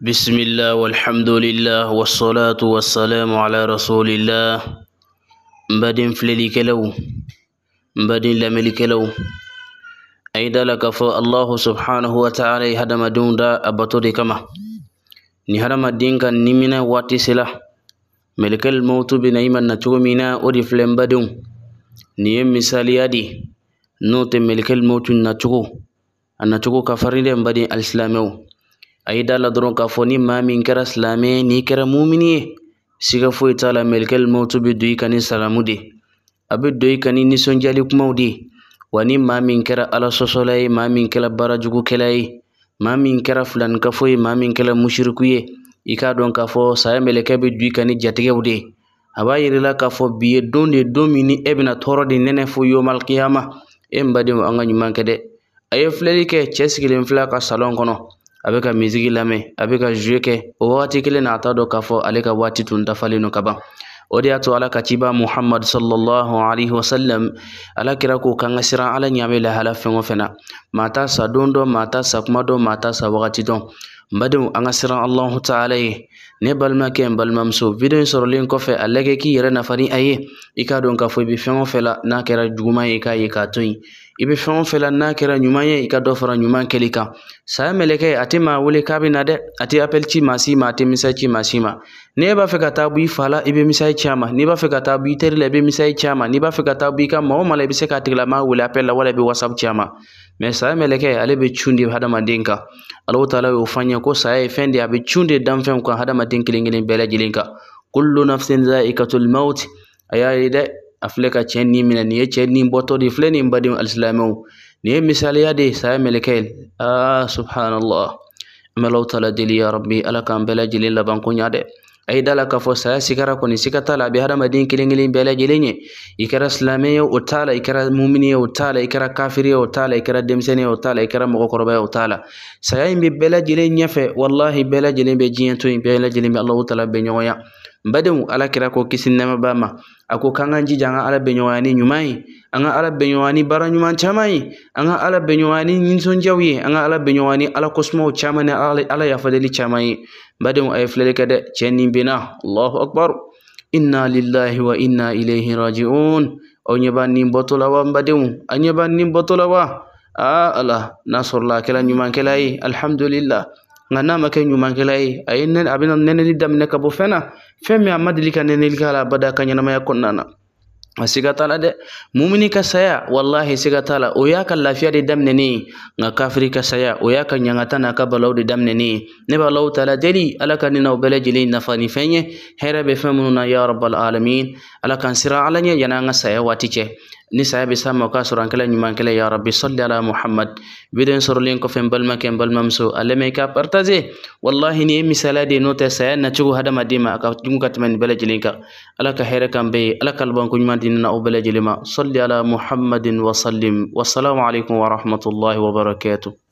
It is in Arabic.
بسم الله والحمد لله والصلاة والسلام على رسول الله مبادن فليلي كلو مبادن لملي كلو أيضا لك الله سبحانه وتعالى هدم دون دا أبطوري كما نهرم الدين كان نمنا واتي سلا ملك الموت بنعيما نتومنا ودي فلم بدون نيم مثالي أدي نوت ملك الموت نتوكو النتوكو كفرين مبادن الإسلامي a y'i la dɔrɔn k'a fɔ ni maa min kɛra silamɛ n'i kɛra mumini ye siga foyi t'a la mɛlikɛli mawutu bɛ don i kan ni salamu ni nisɔndiyali kumaw de wa ni ala sɔsɔla ye maa min kɛra baarajugukɛla ye maa min kɛra filanikafo ye maa ye i k'a k'a fɔ saya mɛlɛkɛ bɛ don i kan ni jatigɛw de k'a fɔ bi don de don min ni e bɛna fo yomalikiyama e n badenw an ka ɲuman kɛ dɛ a ka salɔn kɔnɔ a bɛ ka misigi lamɛn a bɛ ka kɛ o wagati kelen na a t'a dɔn k'a fɔ ale ka waati tun dafalen don ka ban o de y'a to ala ka ciba muhamad sallallahu alaihi wasallam ala kira ko k'an ka siran ala ɲɛ bɛ lahala fɛn o fɛn na maa t'a sa don dɔn maa t'a sa kuma dɔn maa t'a sa wagati dɔn n badenw an ka siran allahu taala ye ne balimakɛ n balimamuso video in sɔrɔlen kɔfɛ a lajɛ k'i yɛrɛ nafa ni a ye i k'a dɔn k'a fɔ i bi fɛn o fɛn la n'a kɛra juguman ye i k'a ye k'a to yen i bɛ fɛn o fɛn la n'a kɛra ɲuman ye i ka dɔ fara ɲuman kɛli kan saya mɛlɛkɛ a tɛ maa wele k'a bɛ dɛ a tɛ apɛli ci maa ma a tɛ misa ci maa si ma n'e e b'a fɛ ka taa bɔ fa la i bɛ misa ci a ma n'i b'a fɛ ka taa bɔ teri la i bɛ misa ci a ma n'i b'a fɛ ka taa bɔ ka maa o la i bɛ se k'a tigilamaa wele apɛli la wala i bɛ wasapu ci a ma mɛ saya mɛlɛkɛ ale bɛ cun hadamaden kan alaw taala y'o fɔ ko saya ye fɛn de a bɛ cun danfɛnw kan hadamaden kelen kelen bɛɛ lajɛlen kan kullu nafsin za'iqatul maut a y'a ye dɛ a filɛ ka cɛ nin minɛ nin ye cɛ nin bɔtɔ de filɛ nin baden alisilamɛw nin ye misaliya de saya subhanallah an bɛ law deli ya rabbi ala k'an bɛɛ lajɛlen laban ko ɲa dɛ a ye da la k'a fɔ saya sigara kɔni siga t'a la a bɛ hadamaden kelen kelen bɛɛ lajɛlen ye i kɛra silamɛ ye o t'a la i kɛra mumuni ye o t'a la i kɛra kafiri ye o t'a la i kɛra denmisɛnnin ye o t'a la i kɛra mɔgɔkɔrɔba ye o t'a la saya in bɛ bɛɛ lajɛlen ɲɛfɛ walahi bɛɛ lajɛlen bɛ diɲɛ to in bɛɛ lajɛlen bɛ alahu bɛ badenw alakira ko kisi nɛma b'a ma a ko k'an kan anga an ka ala bɛɲɔgɔnya ni anga ye an ka ala bɛɲɔgɔnya ni baara ɲuman caman ala bɛɲɔgɔnya ni nisɔndiyaw ye ala bɛɲɔgɔnya ala kosumaw caman ni ala yafadeli caman ye badenw a ye filɛli kɛ allahu akbar inna lillahi wa inna ilayhi rajiun aw ɲɛ b'a ni bɔtɔ ah, la wa n badenw ni bɔtɔ la wa aa ala n'a sɔrɔla a kɛla ɲumankɛla ye nka n'a ma kɛ ɲumankɛla ye a ye a bɛna nɛnɛli daminɛ ka bɔ fɛn na fɛn min a ma deli ka nɛnɛli k'a ka na ka saya wallahi siga tala la o y'a lafiya de damne ni nga kafiri ka saya o y'a ka n'a ka balaw de damne ni ne balaw tala deli alaka ni ne n'aw jili na fani fenye fɛn ye ya rabbal alamin ala sira alanya yana nga saya watiche نسعي بسامة وكاسران كلا نمان كلا يا ربي صلى على محمد بدون سرولين كفين بلما كين بلما مسو ألميكا برتازي والله ني مسالة دي نوتة سيئة نتشوغو هدا مديما أكا جمكا تمن بلجلينكا ألاكا حيركا بي ألاكا البنكو نمان ديننا أو بلجلما صلى على محمد وصلم والسلام عليكم ورحمة الله وبركاته